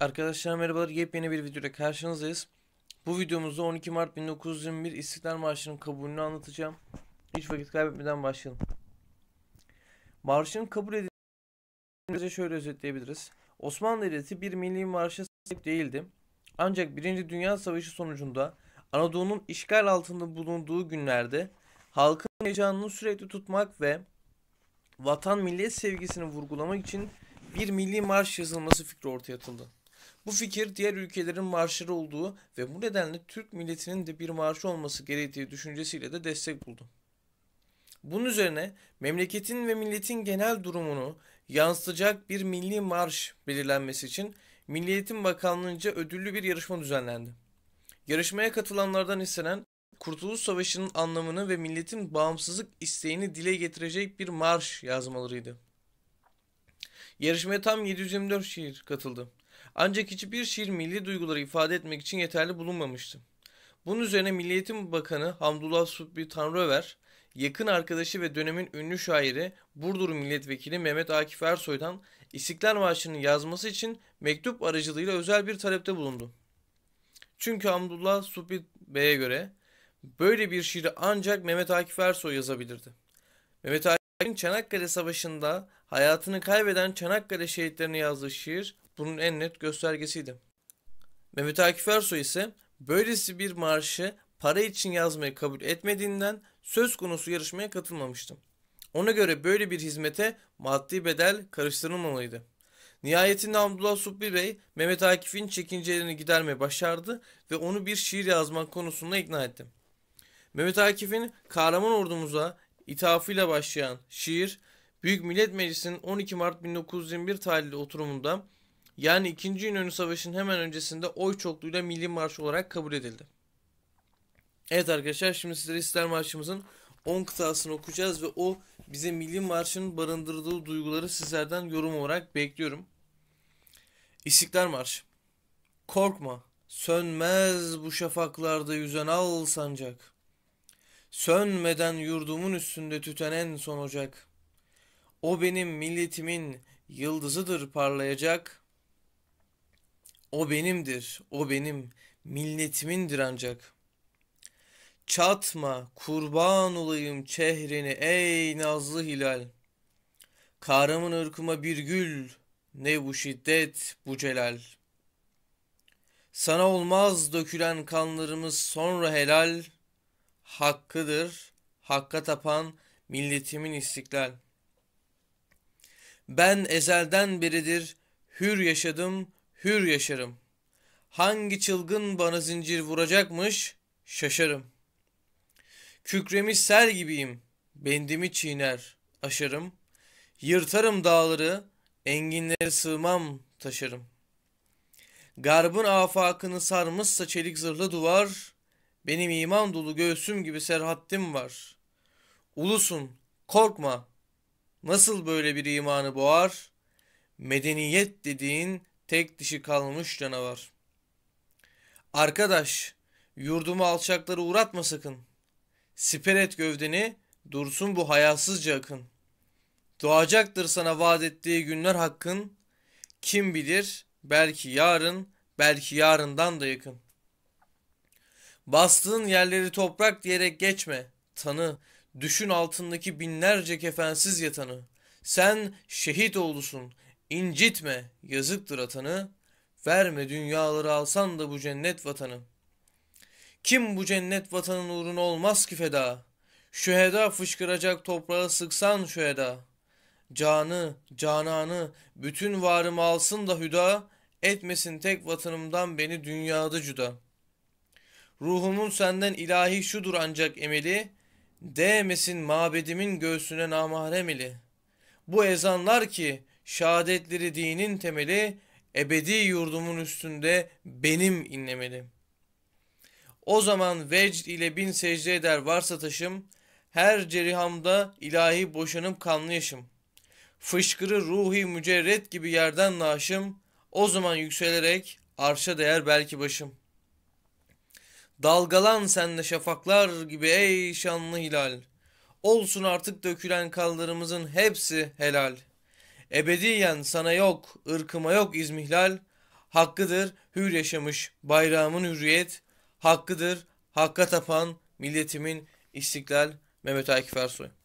Arkadaşlar merhabalar yepyeni bir videoda karşınızdayız. Bu videomuzda 12 Mart 1921 İstiklal Marşı'nın kabulünü anlatacağım. Hiç vakit kaybetmeden başlayalım. Marşının kabul edilmesi şöyle özetleyebiliriz. Osmanlı Devleti bir milli marşa sahip değildi. Ancak 1. Dünya Savaşı sonucunda Anadolu'nun işgal altında bulunduğu günlerde halkın heyecanını sürekli tutmak ve vatan millet sevgisini vurgulamak için bir milli marş yazılması fikri ortaya atıldı. Bu fikir diğer ülkelerin marşları olduğu ve bu nedenle Türk milletinin de bir marşı olması gerektiği düşüncesiyle de destek buldu. Bunun üzerine memleketin ve milletin genel durumunu yansıtacak bir milli marş belirlenmesi için Milli Bakanlığı'nca ödüllü bir yarışma düzenlendi. Yarışmaya katılanlardan istenen Kurtuluş Savaşı'nın anlamını ve milletin bağımsızlık isteğini dile getirecek bir marş yazmalarıydı. Yarışmaya tam 724 şiir katıldı. Ancak hiçbir şiir milli duyguları ifade etmek için yeterli bulunmamıştı. Bunun üzerine Milliyetin Bakanı Hamdullah Subbi Tanrıver, yakın arkadaşı ve dönemin ünlü şairi Burdur Milletvekili Mehmet Akif Ersoy'dan İstiklal Marşı'nın yazması için mektup aracılığıyla özel bir talepte bulundu. Çünkü Hamdullah Subbi Bey'e göre böyle bir şiiri ancak Mehmet Akif Ersoy yazabilirdi. Mehmet Akif'in Çanakkale Savaşı'nda Hayatını kaybeden Çanakkale şehitlerine yazdığı şiir bunun en net göstergesiydi. Mehmet Akif Ersoy ise böylesi bir marşı para için yazmayı kabul etmediğinden söz konusu yarışmaya katılmamıştı. Ona göre böyle bir hizmete maddi bedel karıştırılmamalıydı. Nihayetinde Abdullah Subbi Bey Mehmet Akif'in çekincelerini gidermeye başardı ve onu bir şiir yazmak konusunda ikna etti. Mehmet Akif'in kahraman ordumuza ithafıyla başlayan şiir Büyük Millet Meclisi'nin 12 Mart 1921 tarihli oturumunda yani 2. İnönü Savaşı'nın hemen öncesinde oy çokluğuyla Milli Marş olarak kabul edildi. Evet arkadaşlar şimdi sizlere İstiklal Marşımızın 10 kıtasını okuyacağız ve o bize Milli Marş'ın barındırdığı duyguları sizlerden yorum olarak bekliyorum. İstiklal Marşı Korkma, sönmez bu şafaklarda yüzen al sancak. Sönmeden yurdumun üstünde tüten en son ocak.'' O benim milletimin yıldızıdır parlayacak. O benimdir, o benim milletimindir ancak. Çatma, kurban olayım çehreni ey nazlı hilal. Kahraman ırkıma bir gül, ne bu şiddet, bu celal. Sana olmaz dökülen kanlarımız sonra helal. Hakkıdır, hakka tapan milletimin istiklal. Ben ezelden beridir hür yaşadım, hür yaşarım. Hangi çılgın bana zincir vuracakmış şaşarım. Kükremiş sel gibiyim, bendimi çiğner, aşarım. Yırtarım dağları, enginlere sığmam, taşarım. Garbın afakını sarmışsa çelik zırhlı duvar, benim iman dolu göğsüm gibi serhattim var. Ulusun, korkma, Nasıl böyle bir imanı boğar? Medeniyet dediğin tek dişi kalmış canavar. Arkadaş, yurdumu alçakları uğratma sakın. Siper et gövdeni, dursun bu hayasızca akın. Doğacaktır sana vaat ettiği günler hakkın. Kim bilir, belki yarın, belki yarından da yakın. Bastığın yerleri toprak diyerek geçme, tanı, Düşün altındaki binlerce kefensiz yatanı. Sen şehit oğlusun. İncitme, yazıktır atanı. Verme dünyaları alsan da bu cennet vatanı. Kim bu cennet vatanın uğruna olmaz ki feda? Şüheda fışkıracak toprağı sıksan şu şüheda. Canı, cananı, bütün varımı alsın da hüda, etmesin tek vatanımdan beni dünyada cüda. Ruhumun senden ilahi şudur ancak emeli, Değmesin mabedimin göğsüne namahrem ili. Bu ezanlar ki şehadetleri dinin temeli, ebedi yurdumun üstünde benim inlemeli. O zaman vecd ile bin secde eder varsa taşım, her cerihamda ilahi boşanım kanlı yaşım. Fışkırı ruhi mücerret gibi yerden naaşım, o zaman yükselerek arşa değer belki başım.'' Dalgalan sen de şafaklar gibi ey şanlı hilal. Olsun artık dökülen kanlarımızın hepsi helal. Ebediyen sana yok, ırkıma yok izmihlal. Hakkıdır hür yaşamış bayrağımın hürriyet. Hakkıdır hakka tapan milletimin istiklal. Mehmet Akif Ersoy